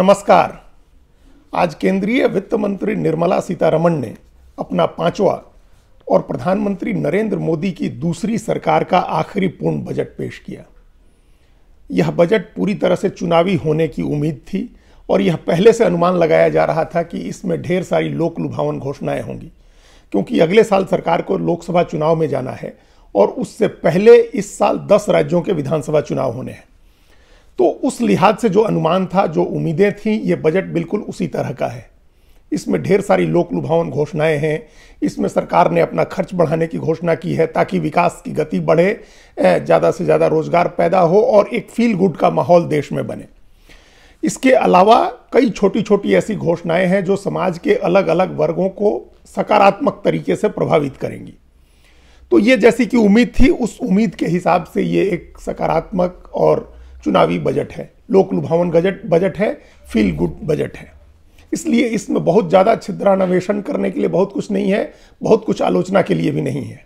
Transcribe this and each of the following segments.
नमस्कार आज केंद्रीय वित्त मंत्री निर्मला सीतारमण ने अपना पांचवा और प्रधानमंत्री नरेंद्र मोदी की दूसरी सरकार का आखिरी पूर्ण बजट पेश किया यह बजट पूरी तरह से चुनावी होने की उम्मीद थी और यह पहले से अनुमान लगाया जा रहा था कि इसमें ढेर सारी लोक लुभावन घोषणाएं होंगी क्योंकि अगले साल सरकार को लोकसभा चुनाव में जाना है और उससे पहले इस साल दस राज्यों के विधानसभा चुनाव होने हैं तो उस लिहाज से जो अनुमान था जो उम्मीदें थीं ये बजट बिल्कुल उसी तरह का है इसमें ढेर सारी लोक लुभावन घोषणाएं हैं इसमें सरकार ने अपना खर्च बढ़ाने की घोषणा की है ताकि विकास की गति बढ़े ज़्यादा से ज़्यादा रोजगार पैदा हो और एक फील गुड का माहौल देश में बने इसके अलावा कई छोटी छोटी ऐसी घोषणाएं हैं जो समाज के अलग अलग वर्गों को सकारात्मक तरीके से प्रभावित करेंगी तो ये जैसी कि उम्मीद थी उस उम्मीद के हिसाब से ये एक सकारात्मक और चुनावी बजट है लोक लुभावन बजट बजट है फील गुड बजट है इसलिए इसमें बहुत ज़्यादा छिद्रान्वेषण करने के लिए बहुत कुछ नहीं है बहुत कुछ आलोचना के लिए भी नहीं है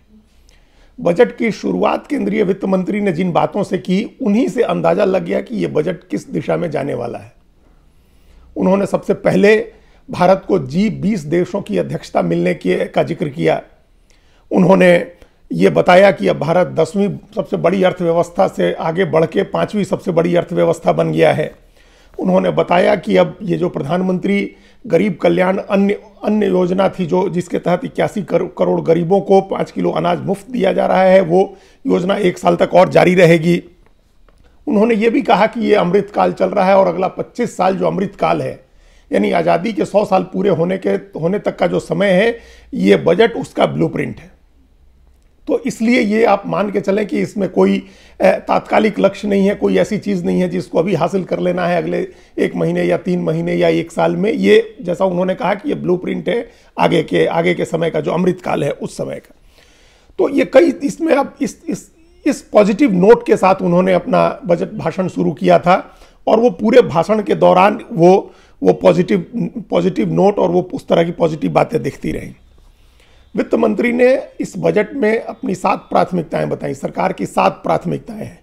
बजट की शुरुआत केंद्रीय वित्त मंत्री ने जिन बातों से की उन्हीं से अंदाज़ा लग गया कि यह बजट किस दिशा में जाने वाला है उन्होंने सबसे पहले भारत को जी बीस देशों की अध्यक्षता मिलने के का जिक्र किया उन्होंने ये बताया कि अब भारत दसवीं सबसे बड़ी अर्थव्यवस्था से आगे बढ़ के पाँचवीं सबसे बड़ी अर्थव्यवस्था बन गया है उन्होंने बताया कि अब ये जो प्रधानमंत्री गरीब कल्याण अन्य अन्य योजना थी जो जिसके तहत इक्यासी करोड़ गरीबों को पाँच किलो अनाज मुफ्त दिया जा रहा है वो योजना एक साल तक और जारी रहेगी उन्होंने ये भी कहा कि ये अमृतकाल चल रहा है और अगला 25 साल जो अमृतकाल है यानी आज़ादी के 100 साल पूरे होने के होने तक का जो समय है ये बजट उसका ब्लूप्रिंट है तो इसलिए ये आप मान के चलें कि इसमें कोई तात्कालिक लक्ष्य नहीं है कोई ऐसी चीज़ नहीं है जिसको अभी हासिल कर लेना है अगले एक महीने या तीन महीने या एक साल में ये जैसा उन्होंने कहा कि ये ब्लू है आगे के आगे के समय का जो अमृतकाल है उस समय का तो ये कई इसमें अब इस इस इस पॉजिटिव नोट के साथ उन्होंने अपना बजट भाषण शुरू किया था और वो पूरे भाषण के दौरान वो वो पॉजिटिव पॉजिटिव नोट और वो उस तरह की पॉजिटिव बातें दिखती रहीं वित्त मंत्री ने इस बजट में अपनी सात प्राथमिकताएं बताई सरकार की सात प्राथमिकताएं हैं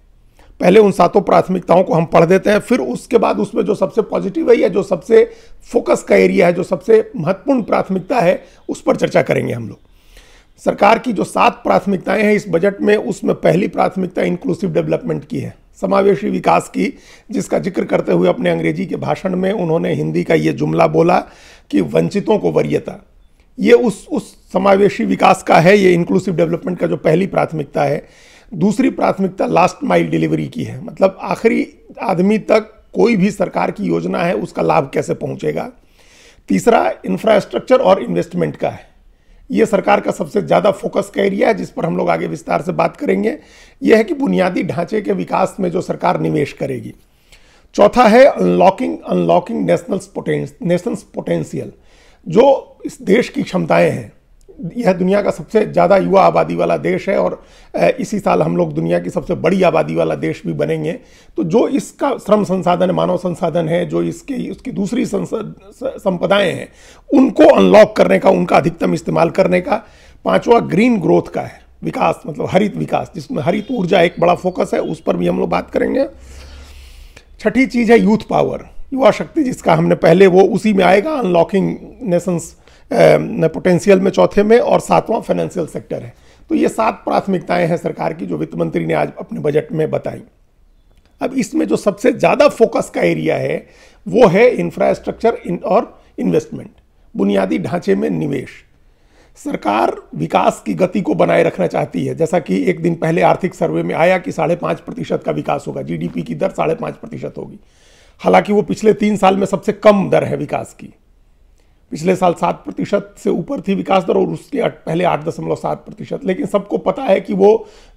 पहले उन सातों प्राथमिकताओं को हम पढ़ देते हैं फिर उसके बाद उसमें जो सबसे पॉजिटिव है या जो सबसे फोकस का एरिया है जो सबसे महत्वपूर्ण प्राथमिकता है उस पर चर्चा करेंगे हम लोग सरकार की जो सात प्राथमिकताएं हैं इस बजट में उसमें पहली प्राथमिकता इंक्लूसिव डेवलपमेंट की है समावेशी विकास की जिसका जिक्र करते हुए अपने अंग्रेजी के भाषण में उन्होंने हिंदी का ये जुमला बोला कि वंचितों को वरीयता ये उस उस समावेशी विकास का है ये इंक्लूसिव डेवलपमेंट का जो पहली प्राथमिकता है दूसरी प्राथमिकता लास्ट माइल डिलीवरी की है मतलब आखिरी आदमी तक कोई भी सरकार की योजना है उसका लाभ कैसे पहुंचेगा तीसरा इंफ्रास्ट्रक्चर और इन्वेस्टमेंट का है ये सरकार का सबसे ज़्यादा फोकस का एरिया है जिस पर हम लोग आगे विस्तार से बात करेंगे यह है कि बुनियादी ढांचे के विकास में जो सरकार निवेश करेगी चौथा है unlocking unlocking nationals potence nationals potential जो इस देश की क्षमताएं हैं यह दुनिया का सबसे ज़्यादा युवा आबादी वाला देश है और इसी साल हम लोग दुनिया की सबसे बड़ी आबादी वाला देश भी बनेंगे तो जो इसका श्रम संसाधन मानव संसाधन है जो इसके उसकी दूसरी संपदाएं हैं उनको अनलॉक करने का उनका अधिकतम इस्तेमाल करने का पांचवा ग्रीन ग्रोथ का है विकास मतलब हरित विकास जिसमें हरित ऊर्जा एक बड़ा फोकस है उस पर भी हम लोग बात करेंगे छठी चीज़ है यूथ पावर युवा शक्ति जिसका हमने पहले वो उसी में आएगा अनलॉकिंग नेशंस पोटेंशियल में चौथे में और सातवां फाइनेंशियल सेक्टर है तो ये सात प्राथमिकताएं हैं सरकार की जो वित्त मंत्री ने आज अपने बजट में बताई अब इसमें जो सबसे ज़्यादा फोकस का एरिया है वो है इंफ्रास्ट्रक्चर और इन्वेस्टमेंट बुनियादी ढांचे में निवेश सरकार विकास की गति को बनाए रखना चाहती है जैसा कि एक दिन पहले आर्थिक सर्वे में आया कि साढ़े पाँच प्रतिशत का विकास होगा जीडीपी की दर साढ़े पाँच प्रतिशत होगी हालांकि वो पिछले तीन साल में सबसे कम दर है विकास की पिछले साल सात प्रतिशत से ऊपर थी विकास दर और उसके पहले आठ दशमलव सात प्रतिशत लेकिन सबको पता है कि वो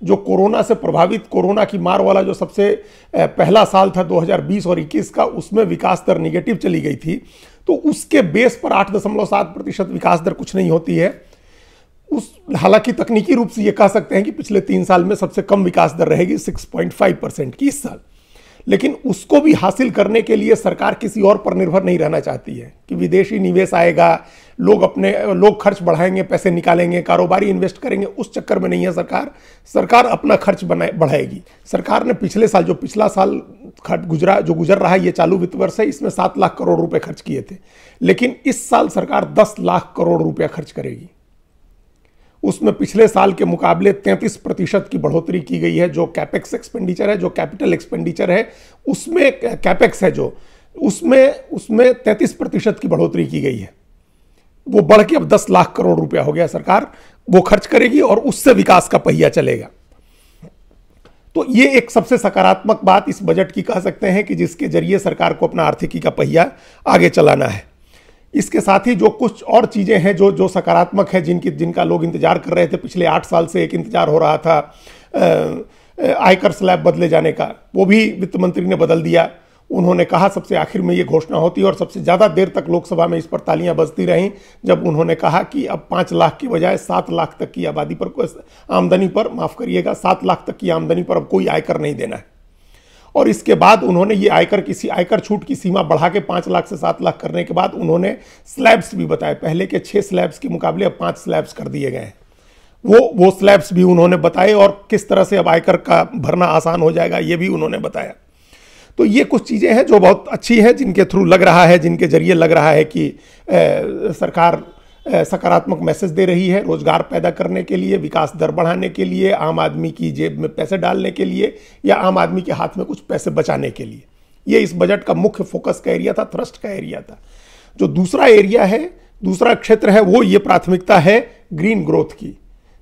जो कोरोना से प्रभावित कोरोना की मार वाला जो सबसे पहला साल था 2020 और 21 का उसमें विकास दर निगेटिव चली गई थी तो उसके बेस पर आठ दशमलव सात प्रतिशत विकास दर कुछ नहीं होती है उस हालांकि तकनीकी रूप से ये कह सकते हैं कि पिछले तीन साल में सबसे कम विकास दर रहेगी सिक्स पॉइंट फाइव परसेंट की इस साल लेकिन उसको भी हासिल करने के लिए सरकार किसी और पर निर्भर नहीं रहना चाहती है कि विदेशी निवेश आएगा लोग अपने लोग खर्च बढ़ाएंगे पैसे निकालेंगे कारोबारी इन्वेस्ट करेंगे उस चक्कर में नहीं है सरकार सरकार अपना खर्च बनाए बढ़ाएगी सरकार ने पिछले साल जो पिछला साल खर्च गुजरा जो गुजर रहा है ये चालू वित्त वर्ष है इसमें सात लाख करोड़ रुपये खर्च किए थे लेकिन इस साल सरकार दस लाख करोड़ रुपया खर्च करेगी उसमें पिछले साल के मुकाबले 33 प्रतिशत की बढ़ोतरी की गई है जो कैपेक्स एक्सपेंडिचर है जो कैपिटल एक्सपेंडिचर है उसमें कैपेक्स है जो उसमें उसमें 33 प्रतिशत की बढ़ोतरी की गई है वो बढ़ के अब 10 लाख करोड़ रुपया हो गया सरकार वो खर्च करेगी और उससे विकास का पहिया चलेगा तो ये एक सबसे सकारात्मक बात इस बजट की कह सकते हैं कि जिसके जरिए सरकार को अपना आर्थिकी का पहिया आगे चलाना है इसके साथ ही जो कुछ और चीज़ें हैं जो जो सकारात्मक है जिनकी जिनका लोग इंतजार कर रहे थे पिछले आठ साल से एक इंतजार हो रहा था आयकर स्लैब बदले जाने का वो भी वित्त मंत्री ने बदल दिया उन्होंने कहा सबसे आखिर में ये घोषणा होती है और सबसे ज़्यादा देर तक लोकसभा में इस पर तालियां बजती रहीं जब उन्होंने कहा कि अब पाँच लाख की बजाय सात लाख तक की आबादी पर कोई आमदनी पर माफ़ करिएगा सात लाख तक की आमदनी पर अब कोई आयकर नहीं देना है और इसके बाद उन्होंने ये आयकर किसी आयकर छूट की सीमा बढ़ा के पाँच लाख से सात लाख करने के बाद उन्होंने स्लैब्स भी बताए पहले के छः स्लैब्स के मुकाबले अब पाँच स्लैब्स कर दिए गए हैं वो वो स्लैब्स भी उन्होंने बताए और किस तरह से अब आयकर का भरना आसान हो जाएगा ये भी उन्होंने बताया तो ये कुछ चीज़ें हैं जो बहुत अच्छी है जिनके थ्रू लग रहा है जिनके जरिए लग रहा है कि ए, सरकार सकारात्मक मैसेज दे रही है रोजगार पैदा करने के लिए विकास दर बढ़ाने के लिए आम आदमी की जेब में पैसे डालने के लिए या आम आदमी के हाथ में कुछ पैसे बचाने के लिए ये इस बजट का मुख्य फोकस का एरिया था थ्रस्ट का एरिया था जो दूसरा एरिया है दूसरा क्षेत्र है वो ये प्राथमिकता है ग्रीन ग्रोथ की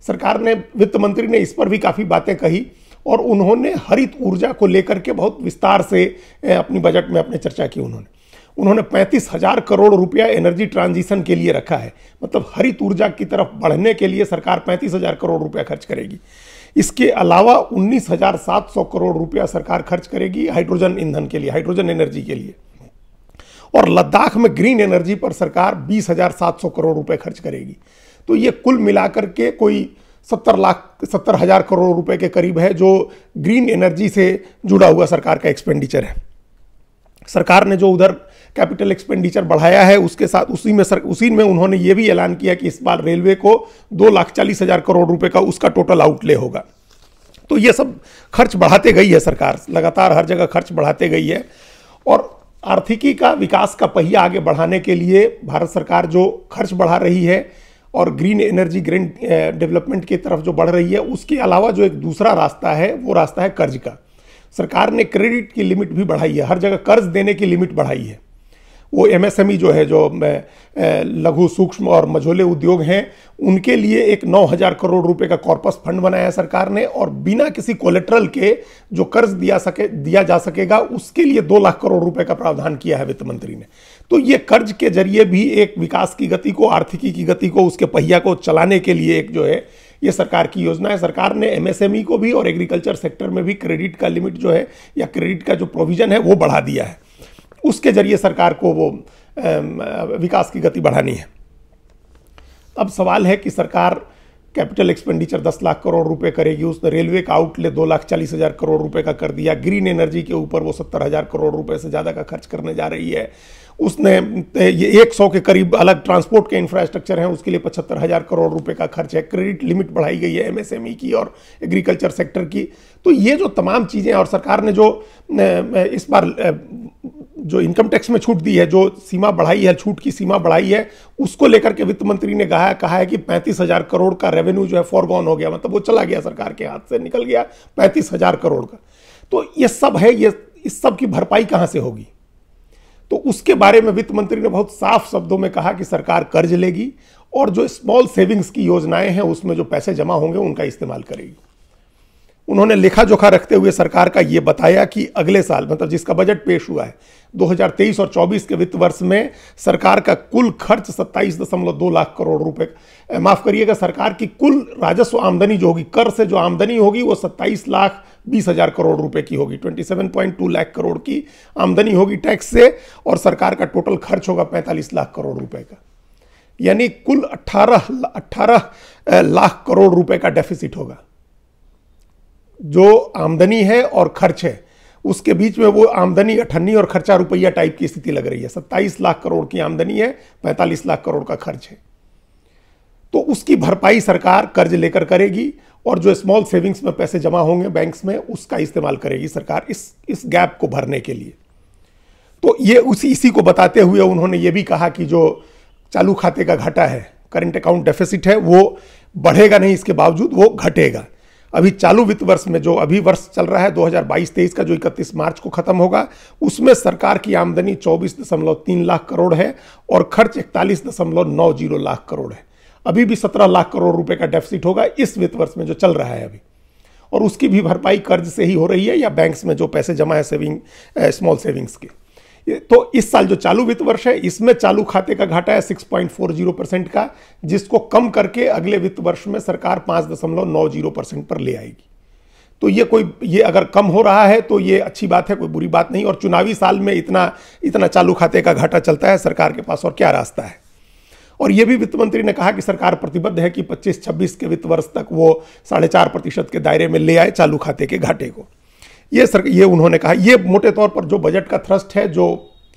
सरकार ने वित्त मंत्री ने इस पर भी काफ़ी बातें कही और उन्होंने हरित ऊर्जा को लेकर के बहुत विस्तार से अपनी बजट में अपने चर्चा की उन्होंने उन्होंने पैंतीस हजार करोड़ रुपया एनर्जी ट्रांजिशन के लिए रखा है मतलब हरित ऊर्जा की तरफ बढ़ने के लिए सरकार पैंतीस हजार करोड़ रुपया खर्च करेगी इसके अलावा उन्नीस हजार सात सौ करोड़ रुपया सरकार खर्च करेगी हाइड्रोजन ईंधन के लिए हाइड्रोजन एनर्जी के लिए और लद्दाख में ग्रीन एनर्जी पर सरकार बीस हजार सात सौ करोड़ रुपये खर्च करेगी तो ये कुल मिलाकर के कोई सत्तर लाख सत्तर हज़ार करोड़ रुपए के करीब है जो ग्रीन एनर्जी से जुड़ा हुआ सरकार का एक्सपेंडिचर है सरकार ने जो उधर कैपिटल एक्सपेंडिचर बढ़ाया है उसके साथ उसी में सर उसी में उन्होंने ये भी ऐलान किया कि इस बार रेलवे को दो लाख चालीस हज़ार करोड़ रुपये का उसका टोटल आउटले होगा तो ये सब खर्च बढ़ाते गई है सरकार लगातार हर जगह खर्च बढ़ाते गई है और आर्थिकी का विकास का पहिया आगे बढ़ाने के लिए भारत सरकार जो खर्च बढ़ा रही है और ग्रीन एनर्जी ग्रीन डेवलपमेंट की तरफ जो बढ़ रही है उसके अलावा जो एक दूसरा रास्ता है वो रास्ता है कर्ज का सरकार ने क्रेडिट की लिमिट भी बढ़ाई है हर जगह कर्ज देने की लिमिट बढ़ाई है वो एमएसएमई e जो है जो लघु सूक्ष्म और मझोले उद्योग हैं उनके लिए एक 9000 करोड़ रुपए का कॉर्पस फंड बनाया है सरकार ने और बिना किसी कोलेट्रल के जो कर्ज दिया सके दिया जा सकेगा उसके लिए दो लाख करोड़ रुपए का प्रावधान किया है वित्त मंत्री ने तो ये कर्ज के जरिए भी एक विकास की गति को आर्थिकी की गति को उसके पहिया को चलाने के लिए एक जो है ये सरकार की योजना है सरकार ने एमएसएमई e को भी और एग्रीकल्चर सेक्टर में भी क्रेडिट का लिमिट जो है या क्रेडिट का जो प्रोविजन है वो बढ़ा दिया है उसके जरिए सरकार को वो विकास की गति बढ़ानी है अब सवाल है कि सरकार कैपिटल एक्सपेंडिचर दस लाख करोड़ रुपए करेगी उसने रेलवे का आउटले दो लाख चालीस हज़ार करोड़ रुपए का कर दिया ग्रीन एनर्जी के ऊपर वो सत्तर हज़ार करोड़ रुपए से ज़्यादा का खर्च करने जा रही है उसने ये एक सौ के करीब अलग ट्रांसपोर्ट के इंफ्रास्ट्रक्चर हैं उसके लिए पचहत्तर हज़ार करोड़ रुपए का खर्च है क्रेडिट लिमिट बढ़ाई गई है एमएसएमई की और एग्रीकल्चर सेक्टर की तो ये जो तमाम चीज़ें और सरकार ने जो इस बार जो इनकम टैक्स में छूट दी है जो सीमा बढ़ाई है छूट की सीमा बढ़ाई है उसको लेकर के वित्त मंत्री ने कहा है कहा है कि पैंतीस हजार करोड़ का रेवेन्यू जो है फॉरगॉन हो गया मतलब वो चला गया सरकार के हाथ से निकल गया पैंतीस हजार करोड़ का तो ये सब है ये इस सब की भरपाई कहां से होगी तो उसके बारे में वित्त मंत्री ने बहुत साफ शब्दों में कहा कि सरकार कर्ज लेगी और जो स्मॉल सेविंग्स की योजनाएं हैं उसमें जो पैसे जमा होंगे उनका इस्तेमाल करेगी उन्होंने लिखा जोखा रखते हुए सरकार का ये बताया कि अगले साल मतलब जिसका बजट पेश हुआ है 2023 और 24 के वित्त वर्ष में सरकार का कुल खर्च सत्ताईस दशमलव दो लाख करोड़ रुपए माफ़ करिएगा सरकार की कुल राजस्व आमदनी जो होगी कर से जो आमदनी होगी वो सत्ताईस लाख बीस हजार करोड़ रुपए की होगी 27.2 लाख करोड़ की आमदनी होगी टैक्स से और सरकार का टोटल खर्च होगा पैंतालीस लाख करोड़ रुपए का यानी कुल अट्ठारह अट्ठारह लाख करोड़ रुपए का डेफिसिट होगा जो आमदनी है और खर्च है उसके बीच में वो आमदनी अठन्नी और खर्चा रुपया टाइप की स्थिति लग रही है सत्ताईस लाख करोड़ की आमदनी है पैंतालीस लाख करोड़ का खर्च है तो उसकी भरपाई सरकार कर्ज लेकर करेगी और जो स्मॉल सेविंग्स में पैसे जमा होंगे बैंक्स में उसका इस्तेमाल करेगी सरकार इस इस गैप को भरने के लिए तो ये उसी इसी को बताते हुए उन्होंने ये भी कहा कि जो चालू खाते का घाटा है करंट अकाउंट डेफिसिट है वो बढ़ेगा नहीं इसके बावजूद वो घटेगा अभी चालू वित्त वर्ष में जो अभी वर्ष चल रहा है 2022-23 का जो 31 मार्च को खत्म होगा उसमें सरकार की आमदनी 24.3 लाख करोड़ है और खर्च इकतालीस लाख करोड़ है अभी भी 17 लाख करोड़ रुपए का डेफिसिट होगा इस वित्त वर्ष में जो चल रहा है अभी और उसकी भी भरपाई कर्ज से ही हो रही है या बैंक्स में जो पैसे जमा है सेविंग स्मॉल सेविंग्स के तो इस साल जो चालू वित्त वर्ष है इसमें चालू खाते का घाटा है 6.40 परसेंट का जिसको कम करके अगले वित्त वर्ष में सरकार 5.90 परसेंट पर ले आएगी तो ये कोई ये अगर कम हो रहा है तो ये अच्छी बात है कोई बुरी बात नहीं और चुनावी साल में इतना इतना चालू खाते का घाटा चलता है सरकार के पास और क्या रास्ता है और ये भी वित्त मंत्री ने कहा कि सरकार प्रतिबद्ध है कि 25-26 के वित्त वर्ष तक वो साढ़े चार प्रतिशत के दायरे में ले आए चालू खाते के घाटे को ये सर ये उन्होंने कहा ये मोटे तौर पर जो बजट का थ्रस्ट है जो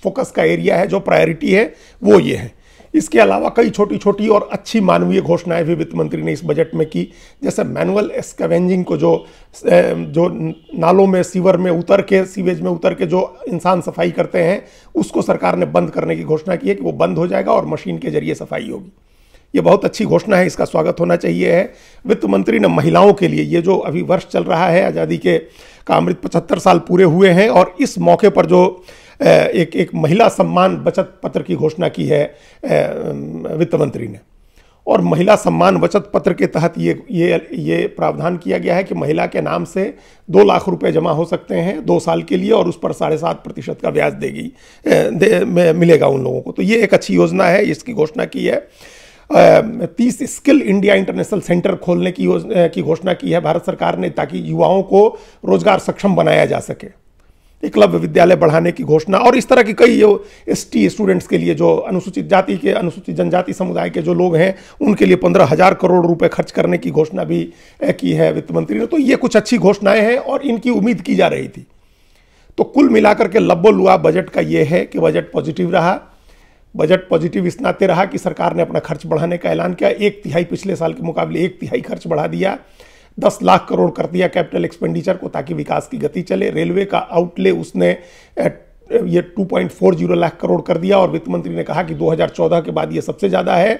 फोकस का एरिया है जो प्रायोरिटी है वो ये है इसके अलावा कई छोटी छोटी और अच्छी मानवीय घोषणाएं भी वित्त मंत्री ने इस बजट में की जैसे मैनुअल एस्कवेंजिंग को जो जो नालों में सीवर में उतर के सीवेज में उतर के जो इंसान सफाई करते हैं उसको सरकार ने बंद करने की घोषणा की है कि वो बंद हो जाएगा और मशीन के जरिए सफाई होगी ये बहुत अच्छी घोषणा है इसका स्वागत होना चाहिए है वित्त मंत्री ने महिलाओं के लिए ये जो अभी वर्ष चल रहा है आज़ादी के का अमृत पचहत्तर साल पूरे हुए हैं और इस मौके पर जो एक एक महिला सम्मान बचत पत्र की घोषणा की है वित्त मंत्री ने और महिला सम्मान बचत पत्र के तहत ये ये ये प्रावधान किया गया है कि महिला के नाम से दो लाख रुपए जमा हो सकते हैं दो साल के लिए और उस पर साढ़े सात प्रतिशत का ब्याज देगी दे, मिलेगा उन लोगों को तो ये एक अच्छी योजना है इसकी घोषणा की है तीस स्किल इंडिया इंटरनेशनल सेंटर खोलने की की घोषणा की है भारत सरकार ने ताकि युवाओं को रोजगार सक्षम बनाया जा सके एकलव्य विद्यालय बढ़ाने की घोषणा और इस तरह की कई एस टी स्टूडेंट्स के लिए जो अनुसूचित जाति के अनुसूचित जनजाति समुदाय के जो लोग हैं उनके लिए पंद्रह हज़ार करोड़ रुपए खर्च करने की घोषणा भी की है वित्त मंत्री ने तो ये कुछ अच्छी घोषणाएं हैं और इनकी उम्मीद की जा रही थी तो कुल मिलाकर के लब्बो लुआ बजट का ये है कि बजट पॉजिटिव रहा बजट पॉजिटिव इस नाते रहा कि सरकार ने अपना खर्च बढ़ाने का ऐलान किया एक तिहाई पिछले साल के मुकाबले एक तिहाई खर्च बढ़ा दिया दस लाख करोड़ कर दिया कैपिटल एक्सपेंडिचर को ताकि विकास की गति चले रेलवे का आउटले उसने ये 2.40 लाख करोड़ कर दिया और वित्त मंत्री ने कहा कि 2014 के बाद ये सबसे ज़्यादा है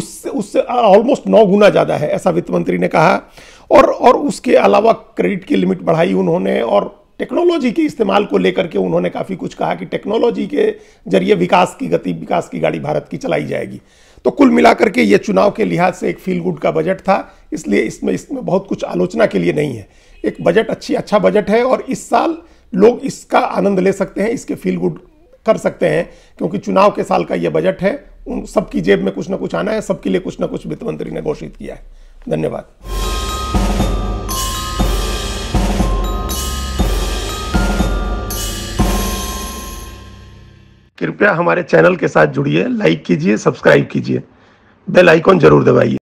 उससे उससे ऑलमोस्ट नौ गुना ज़्यादा है ऐसा वित्त मंत्री ने कहा और और उसके अलावा क्रेडिट की लिमिट बढ़ाई उन्होंने और टेक्नोलॉजी के इस्तेमाल को लेकर के उन्होंने काफ़ी कुछ कहा कि टेक्नोलॉजी के जरिए विकास की गति विकास की गाड़ी भारत की चलाई जाएगी तो कुल मिलाकर के ये चुनाव के लिहाज से एक फील गुड का बजट था इसलिए इसमें इसमें बहुत कुछ आलोचना के लिए नहीं है एक बजट अच्छी अच्छा बजट है और इस साल लोग इसका आनंद ले सकते हैं इसके फील गुड कर सकते हैं क्योंकि चुनाव के साल का ये बजट है उन सबकी जेब में कुछ ना कुछ आना है सबके लिए कुछ ना कुछ वित्त मंत्री ने घोषित किया है धन्यवाद कृपया हमारे चैनल के साथ जुड़िए लाइक कीजिए सब्सक्राइब कीजिए बेल आइकॉन जरूर दबाइए